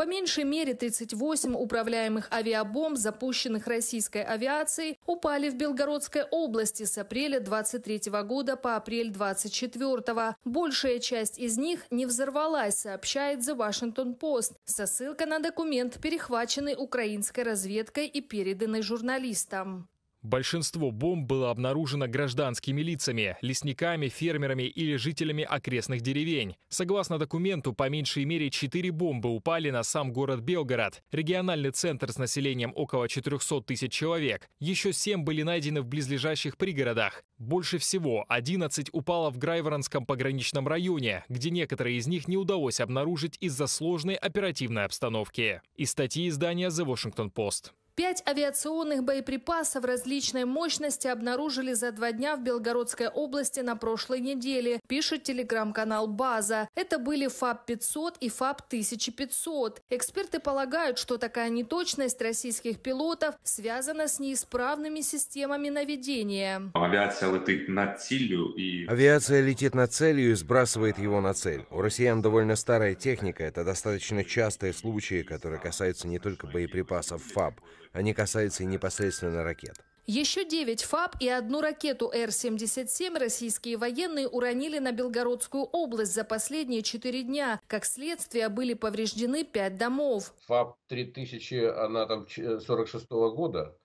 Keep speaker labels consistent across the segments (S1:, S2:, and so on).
S1: По меньшей мере 38 управляемых авиабомб, запущенных российской авиацией, упали в Белгородской области с апреля 23 года по апрель 24. Большая часть из них не взорвалась, сообщает The Washington Post со ссылкой на документ, перехваченный украинской разведкой и переданный журналистам.
S2: Большинство бомб было обнаружено гражданскими лицами, лесниками, фермерами или жителями окрестных деревень. Согласно документу, по меньшей мере 4 бомбы упали на сам город Белгород, региональный центр с населением около 400 тысяч человек. Еще 7 были найдены в близлежащих пригородах. Больше всего 11 упало в Грайворонском пограничном районе, где некоторые из них не удалось обнаружить из-за сложной оперативной обстановки. Из статьи издания The Washington Post.
S1: Пять авиационных боеприпасов различной мощности обнаружили за два дня в Белгородской области на прошлой неделе, пишет телеграм-канал «База». Это были ФАП-500 и ФАП-1500. Эксперты полагают, что такая неточность российских пилотов связана с неисправными системами наведения. Авиация
S2: летит на целью и...
S3: Авиация летит над целью и сбрасывает его на цель. У россиян довольно старая техника. Это достаточно частые случаи, которые касаются не только боеприпасов ФАП они касаются и
S1: непосредственно ракет. Еще 9 ФАБ и одну ракету Р-77 российские военные уронили на Белгородскую область за последние 4 дня. Как следствие, были повреждены 5 домов.
S3: ФАБ 3000, она там 46 э, -го года.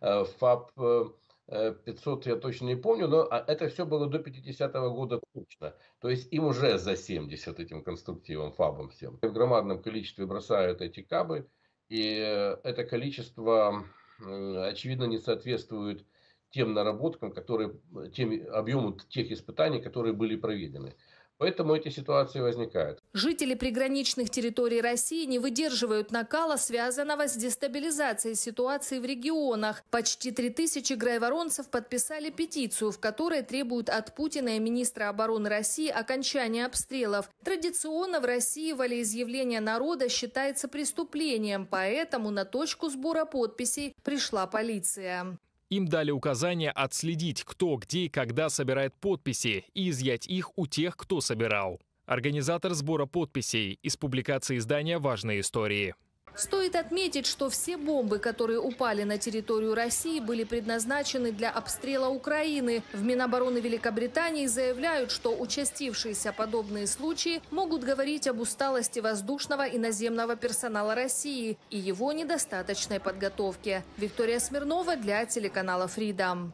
S3: Э, ФАБ 500 э, я точно не помню, но а, это все было до 50-го года точно. То есть им уже за 70 этим конструктивом, фабом всем. В громадном количестве бросают эти кабы, и э, это количество, очевидно, не соответствует тем наработкам, которые, э, тем объему тех испытаний, которые были проведены. Поэтому эти ситуации возникают.
S1: Жители приграничных территорий России не выдерживают накала, связанного с дестабилизацией ситуации в регионах. Почти 3000 грайворонцев подписали петицию, в которой требуют от Путина и министра обороны России окончания обстрелов. Традиционно в России волеизъявление народа считается преступлением, поэтому на точку сбора подписей пришла полиция.
S2: Им дали указание отследить, кто, где и когда собирает подписи, и изъять их у тех, кто собирал организатор сбора подписей из публикации издания «Важные истории».
S1: Стоит отметить, что все бомбы, которые упали на территорию России, были предназначены для обстрела Украины. В Минобороны Великобритании заявляют, что участившиеся подобные случаи могут говорить об усталости воздушного и наземного персонала России и его недостаточной подготовке. Виктория Смирнова для телеканала Freedom.